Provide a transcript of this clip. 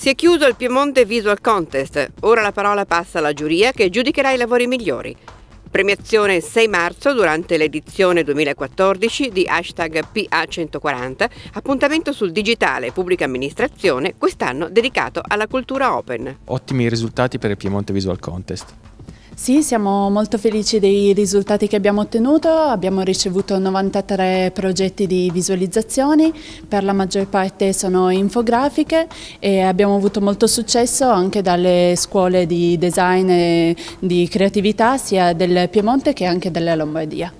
Si è chiuso il Piemonte Visual Contest, ora la parola passa alla giuria che giudicherà i lavori migliori. Premiazione 6 marzo durante l'edizione 2014 di hashtag PA140, appuntamento sul digitale pubblica amministrazione, quest'anno dedicato alla cultura open. Ottimi risultati per il Piemonte Visual Contest. Sì, siamo molto felici dei risultati che abbiamo ottenuto, abbiamo ricevuto 93 progetti di visualizzazioni, per la maggior parte sono infografiche e abbiamo avuto molto successo anche dalle scuole di design e di creatività sia del Piemonte che anche della Lombardia.